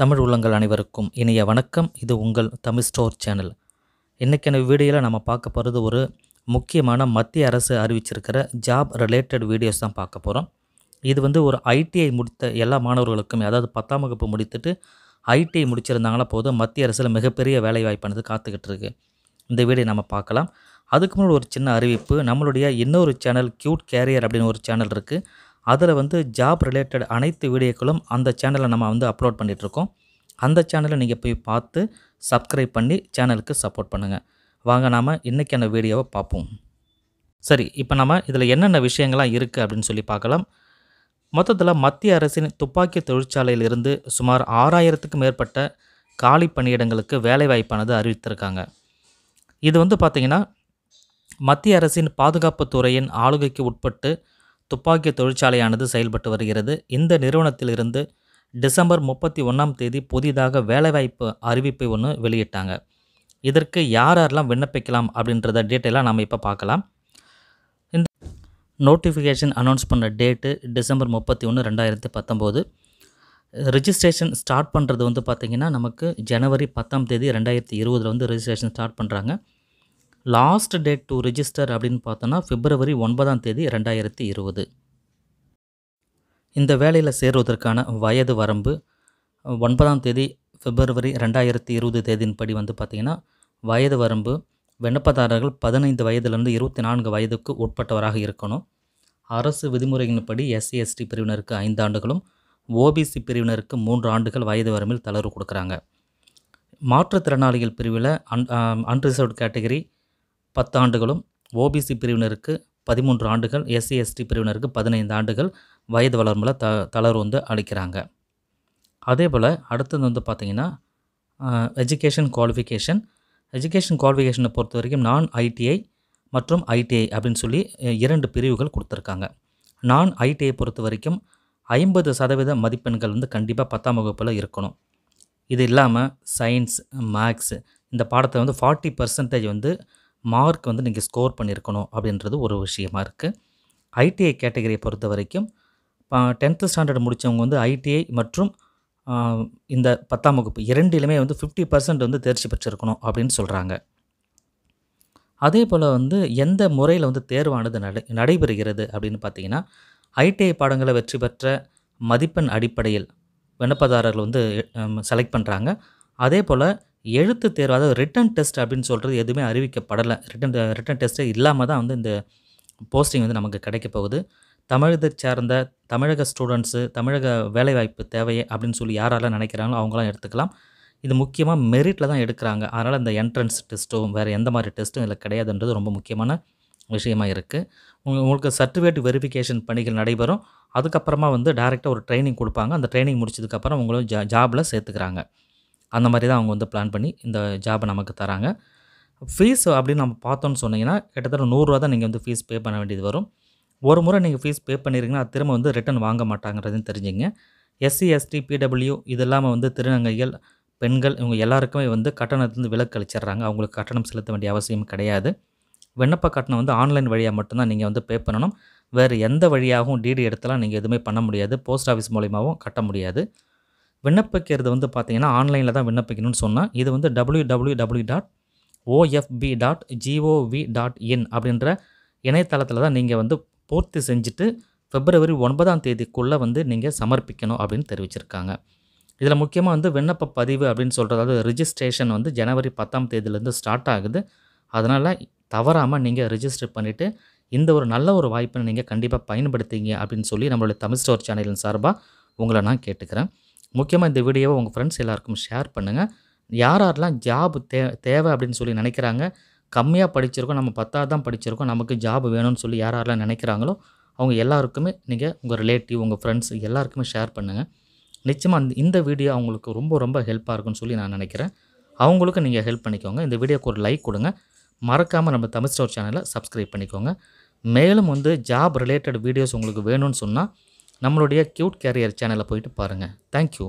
தமிழ் உள்ளங்கள் அனைவருக்கும் இனிய வணக்கம் இது உங்கள் தமிழ் ஸ்டோர் சேனல் இன்றைக்கான வீடியோவில் நம்ம பார்க்க போகிறது ஒரு முக்கியமான மத்திய அரசு அறிவிச்சிருக்கிற ஜாப் ரிலேட்டட் வீடியோஸ் தான் பார்க்க போகிறோம் இது வந்து ஒரு ஐடிஐ முடித்த எல்லா மாணவர்களுக்கும் அதாவது பத்தாம் வகுப்பு முடித்துட்டு ஐடிஐ முடிச்சிருந்தாங்கன்னா போதும் மத்திய அரசில் மிகப்பெரிய வேலைவாய்ப்பானது காத்துக்கிட்டு இருக்குது இந்த வீடியோ நம்ம பார்க்கலாம் அதுக்கு முன்னாடி ஒரு சின்ன அறிவிப்பு நம்மளுடைய இன்னொரு சேனல் க்யூட் கேரியர் அப்படின்னு ஒரு சேனல் இருக்குது அதில் வந்து ஜாப் ரிலேட்டட் அனைத்து வீடியோக்களும் அந்த சேனலில் நம்ம வந்து அப்லோட் பண்ணிகிட்ருக்கோம் அந்த சேனலை நீங்கள் போய் பார்த்து சப்ஸ்கிரைப் பண்ணி சேனலுக்கு சப்போர்ட் பண்ணுங்கள் வாங்க நாம் இன்றைக்கான வீடியோவை பார்ப்போம் சரி இப்போ நம்ம இதில் என்னென்ன விஷயங்கள்லாம் இருக்குது அப்படின்னு சொல்லி பார்க்கலாம் மொத்தத்தில் மத்திய அரசின் துப்பாக்கி தொழிற்சாலையிலிருந்து சுமார் ஆறாயிரத்துக்கும் மேற்பட்ட காலி பணியிடங்களுக்கு வேலைவாய்ப்பானது அறிவித்திருக்காங்க இது வந்து பார்த்திங்கன்னா மத்திய அரசின் பாதுகாப்புத்துறையின் ஆளுகைக்கு உட்பட்டு துப்பாக்கி தொழிற்சாலையானது செயல்பட்டு வருகிறது இந்த நிறுவனத்திலிருந்து டிசம்பர் முப்பத்தி ஒன்றாம் தேதி புதிதாக வேலைவாய்ப்பு அறிவிப்பை ஒன்று வெளியிட்டாங்க இதற்கு யார் யாரெல்லாம் விண்ணப்பிக்கலாம் அப்படின்றத டீட்டெயிலாக நாம் இப்போ பார்க்கலாம் இந்த நோட்டிஃபிகேஷன் அனௌன்ஸ் பண்ண டேட்டு டிசம்பர் முப்பத்தி ஒன்று ரெண்டாயிரத்தி பத்தொம்போது ரிஜிஸ்ட்ரேஷன் ஸ்டார்ட் பண்ணுறது வந்து பார்த்திங்கன்னா நமக்கு ஜனவரி பத்தாம் தேதி ரெண்டாயிரத்தி இருபதில் வந்து ரிஜிஸ்ட்ரேஷன் ஸ்டார்ட் பண்ணுறாங்க லாஸ்ட் டேட் டு ரிஜிஸ்டர் அப்படின்னு பார்த்தோன்னா பிப்ரவரி ஒன்பதாம் தேதி ரெண்டாயிரத்தி இருபது இந்த வேலையில் சேருவதற்கான வயது வரம்பு ஒன்பதாம் தேதி பிப்ரவரி ரெண்டாயிரத்தி இருபது தேதியின்படி வந்து பார்த்திங்கன்னா வயது வரம்பு விண்ணப்பதாரர்கள் பதினைந்து வயதிலிருந்து இருபத்தி நான்கு வயதுக்கு உட்பட்டவராக இருக்கணும் அரசு விதிமுறையின்படி எஸ்சி எஸ்டி பிரிவினருக்கு ஐந்து ஆண்டுகளும் ஓபிசி பிரிவினருக்கு மூன்று ஆண்டுகள் வயது வரம்பில் தளர்வு கொடுக்குறாங்க மாற்றுத்திறனாளிகள் பிரிவில் அன் அன்ரிசர்வ்ட் கேட்டகரி பத்தாண்டுகளும் ஓபிசி பிரிவினருக்கு பதிமூன்று ஆண்டுகள் எஸ்சி எஸ்டி பிரிவினருக்கு பதினைந்து ஆண்டுகள் வயது வளர்மில் த தளர்வு வந்து அளிக்கிறாங்க அதே போல் அடுத்தது வந்து பார்த்திங்கன்னா எஜுகேஷன் குவாலிஃபிகேஷன் எஜுகேஷன் குவாலிஃபிகேஷனை பொறுத்த வரைக்கும் நான் ஐடிஐ மற்றும் ஐடிஐ அப்படின்னு சொல்லி இரண்டு பிரிவுகள் கொடுத்துருக்காங்க நான் ஐடிஐ பொறுத்த வரைக்கும் ஐம்பது சதவீத மதிப்பெண்கள் வந்து கண்டிப்பாக பத்தாம் வகுப்பில் இருக்கணும் இது இல்லாமல் சயின்ஸ் மேக்ஸ் இந்த பாடத்தை வந்து ஃபார்ட்டி பர்சன்டேஜ் வந்து மார்க் வந்து நீங்கள் ஸ்கோர் பண்ணியிருக்கணும் அப்படின்றது ஒரு விஷயமா இருக்குது ஐடிஐ கேட்டகரியை பொறுத்த வரைக்கும் டென்த்து ஸ்டாண்டர்ட் முடித்தவங்க வந்து ஐடிஐ மற்றும் இந்த பத்தாம் வகுப்பு இரண்டிலுமே வந்து ஃபிஃப்டி பர்சன்ட் வந்து தேர்ச்சி பெற்றிருக்கணும் அப்படின்னு சொல்கிறாங்க அதே போல் வந்து எந்த முறையில் வந்து தேர்வானது நடை நடைபெறுகிறது அப்படின்னு பார்த்தீங்கன்னா ஐடிஐ பாடங்களை வெற்றி பெற்ற மதிப்பெண் அடிப்படையில் விண்ணப்பதாரர்கள் வந்து செலக்ட் பண்ணுறாங்க அதே போல் எழுத்து தேர்வு அதாவது ரிட்டன் டெஸ்ட் அப்படின்னு சொல்கிறது எதுவுமே அறிவிக்கப்படலை ரிட்டன் ரிட்டன் டெஸ்ட்டு இல்லாமல் தான் வந்து இந்த போஸ்டிங் வந்து நமக்கு கிடைக்க போகுது தமிழகத்தை சார்ந்த தமிழக ஸ்டூடெண்ட்ஸு தமிழக வேலைவாய்ப்பு தேவை அப்படின்னு சொல்லி யாரெல்லாம் நினைக்கிறாங்களோ அவங்களாம் எடுத்துக்கலாம் இது முக்கியமாக மெரிட்டில் தான் எடுக்கிறாங்க அதனால் இந்த என்ட்ரன்ஸ் டெஸ்ட்டும் வேறு எந்த மாதிரி டெஸ்ட்டும் இதில் கிடையாதுன்றது ரொம்ப முக்கியமான விஷயமாக இருக்குது உங்கள் உங்களுக்கு சர்டிஃபிகேட் வெரிஃபிகேஷன் பணிகள் நடைபெறும் அதுக்கப்புறமா வந்து டேரெக்டாக ஒரு ட்ரைனிங் கொடுப்பாங்க அந்த ட்ரைனிங் முடிச்சதுக்கப்புறம் உங்களும் ஜா ஜாபில் சேர்த்துக்கிறாங்க அந்த மாதிரி தான் அவங்க வந்து பிளான் பண்ணி இந்த ஜாபை நமக்கு தராங்க ஃபீஸ் அப்படின்னு நம்ம பார்த்தோன்னு சொன்னீங்கன்னா கிட்டத்தட்ட நூறுரூவா தான் நீங்கள் வந்து ஃபீஸ் பே பண்ண வேண்டியது வரும் ஒரு முறை நீங்கள் ஃபீஸ் பே பண்ணியிருக்கீங்கன்னா திரும்ப வந்து ரிட்டன் வாங்க மாட்டாங்கிறதையும் தெரிஞ்சுங்க எஸ்சி எஸ்டி பிடபிள்யூ இது இல்லாமல் வந்து திருநங்கைகள் பெண்கள் இவங்க எல்லாருக்குமே வந்து கட்டணத்துலேருந்து விலக்கு அளிச்சிடுறாங்க அவங்களுக்கு கட்டணம் செலுத்த வேண்டிய அவசியம் கிடையாது விண்ணப்ப கட்டணம் வந்து ஆன்லைன் வழியாக மட்டும்தான் நீங்கள் வந்து பே பண்ணணும் வேறு எந்த வழியாகவும் டிடி எடுத்தலாம் நீங்கள் எதுவுமே பண்ண முடியாது போஸ்ட் ஆஃபீஸ் மூலிமாவும் கட்ட முடியாது விண்ணப்பிக்கிறது வந்து பார்த்திங்கன்னா ஆன்லைனில் தான் விண்ணப்பிக்கணும்னு சொன்னால் இது வந்து W W W dot OFB dot GOV dot in அப்படின்ற இணையதளத்தில் தான் நீங்கள் வந்து பூர்த்தி செஞ்சுட்டு பிப்ரவரி ஒன்பதாம் தேதிக்குள்ளே வந்து நீங்கள் சமர்ப்பிக்கணும் அப்படின்னு தெரிவிச்சிருக்காங்க இதில் முக்கியமாக வந்து விண்ணப்ப பதிவு அப்படின்னு சொல்கிறது அதாவது ரிஜிஸ்ட்ரேஷன் வந்து ஜனவரி பத்தாம் தேதியிலேருந்து ஸ்டார்ட் ஆகுது அதனால் தவறாமல் நீங்கள் ரிஜிஸ்டர் பண்ணிவிட்டு இந்த ஒரு நல்ல ஒரு வாய்ப்பை நீங்கள் கண்டிப்பாக பயன்படுத்திங்க அப்படின்னு சொல்லி நம்மளுடைய தமிழ் ஸ்டோர் சேனலின் சார்பாக உங்களை நான் கேட்டுக்கிறேன் முக்கியமாக இந்த வீடியோவை உங்கள் ஃப்ரெண்ட்ஸ் எல்லாருக்கும் ஷேர் பண்ணுங்கள் யார் யாரெல்லாம் ஜாப் தே தேவை அப்படின்னு சொல்லி நினைக்கிறாங்க கம்மியாக படிச்சிருக்கோம் நம்ம பத்தாவது தான் படிச்சிருக்கோம் நமக்கு ஜாப் வேணும்னு சொல்லி யார் யாரெல்லாம் நினைக்கிறாங்களோ அவங்க எல்லாருக்குமே நீங்கள் உங்கள் ரிலேட்டிவ் உங்கள் ஃப்ரெண்ட்ஸ் எல்லாருக்குமே ஷேர் பண்ணுங்கள் நிச்சயமாக அந்த இந்த வீடியோ அவங்களுக்கு ரொம்ப ரொம்ப ஹெல்ப்பாக இருக்குன்னு சொல்லி நான் நினைக்கிறேன் அவங்களுக்கும் நீங்கள் ஹெல்ப் பண்ணிக்கோங்க இந்த வீடியோக்கு ஒரு லைக் கொடுங்க மறக்காமல் நம்ம தமிழ் ஸ்டோர் சேனலை சப்ஸ்கிரைப் பண்ணிக்கோங்க மேலும் வந்து ஜாப் ரிலேட்டட் வீடியோஸ் உங்களுக்கு வேணும்னு சொன்னால் நம்மளுடைய க்யூட் கேரியர் சேனலை போயிட்டு பாருங்கள் தேங்க்யூ